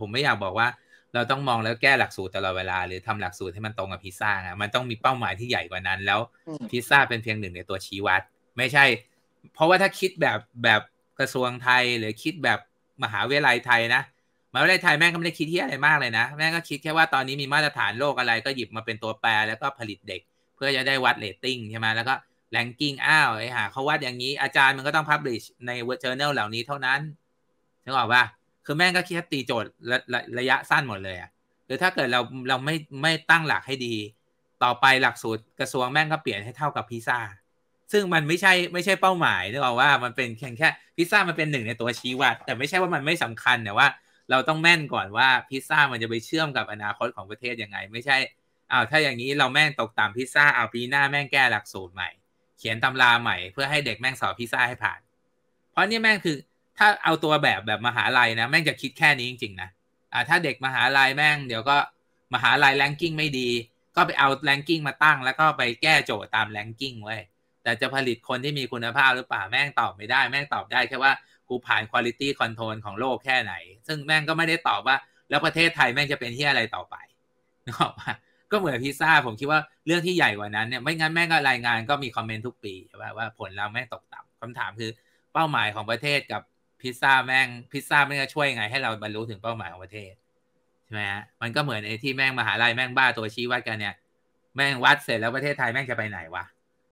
ผมไม่อยากบอกว่า เราต้องมองแล้วแก้หลักสูตรตลอดเวลา หรือทำหลักสูตร ให้มันตรงกับพิซซ่านะมันต้องมีเป้าหมายที่ใหญ่กว่านั้นแล้ว พิซซ่าเป็นเพียงหนึ่งในตัวชี้วัด ไม่ใช่ เพราะว่าถ้าคิดแบบแบบกระทรวงไทยหรือคิดแบบมหาวิทยาลัยไทยนะมหาวิทยาลัยไทยแม่งก็ไม่ได้คิดที่อะไรมากเลยนะแม่งก็คิดแค่ว่าตอนนี้มีมาตรฐานโลกอะไร ก็หยิบมาเป็นตัวแปรแล้วก็ผลิตเด็ก เพื่อจะได้วัดเรตติ้งใช่ไหมแล้วก็แลนกิ้งอ้าวไอ้หาเขาวัดอย่างนี้อาจารย์มันก็ต้องพับลิชในเจอร์เนลเหล่านี้เท่านั้นนึกออกปะคือแม่งก็คิ่ตีโจทย์ระระระยะสั้นหมดเลยอะหรือถ้าเกิดเรา เราไม่ไม่ตั้งหลักให้ดี ต่อไปหลักสูตรกระทรวงแม่งก็เปลี่ยนให้เท่ากับพิซซ่า ซึ่งมันไม่ใช่ไม่ใช่เป้าหมายนึกออกว่ามันเป็นแค่แค่พิซซ่ามันเป็นหนึ่งในตัวชี้วัด แต่ไม่ใช่ว่ามันไม่สำคัญแต่ว่า เราต้องแม่นก่อนว่าพิซซ่ามันจะไปเชื่อมกับอนาคตของประเทศยังไง ไม่ใช่อ้าวถ้าอย่างนี้เราแม่งตกต่ำพิซซ่าเอาปีหน้าแม่งแก้หลักสูตรใหม่ เขียนตำราใหม่ เพื่อให้เด็กแม่งสอบพิซซ่าให้ผ่านเพราะนี่แม่งคือถ้าเอาตัวแบบแบบมหาลัยนะแม่งจะคิดแค่นี้จริงๆนะอ่าถ้าเด็กมหาลัยแม่งเดี๋ยวก็มหาลัยแรงกิ้งไม่ดีก็ไปเอาแรงกิ้งมาตั้ง แล้วก็ไปแก้โจทย์ตามแรงกิ้งไว้ แต่จะผลิตคนที่มีคุณภาพหรือเปล่าแม่งตอบไม่ได้แม่งตอบได้แค่ว่า กูผ่านคุณภาตี้คอนโทรลของโลกแค่ไหน ซึ่งแม่งก็ไม่ได้ตอบว่า แล้วประเทศไทยแม่งจะเป็นที่อะไรต่อไปนึกออกปะก็เหมือนพิซซ่าผมคิดว่าเรื่องที่ใหญ่กว่านั้นเนี่ยไม่งั้นแม่งก็รายงานก็มีคอมเมนต์ทุกปีว่าว่าผลเราแม่งตกต่ำคำถามคือเป้าหมายของประเทศกับพิซซ่า แม่งพิซซ่าแม่งจะช่วยไง ให้ เราบรรลุถึงเป้าหมาย ของ ประเทศใช่ไหมฮะมันก็เหมือนไอ้ที่แม่งมหาลัยแม่งบ้าตัวชี้วัดกันเนี่ย แม่งวัดเสร็จแล้วประเทศไทยแม่งจะไปไหน วะ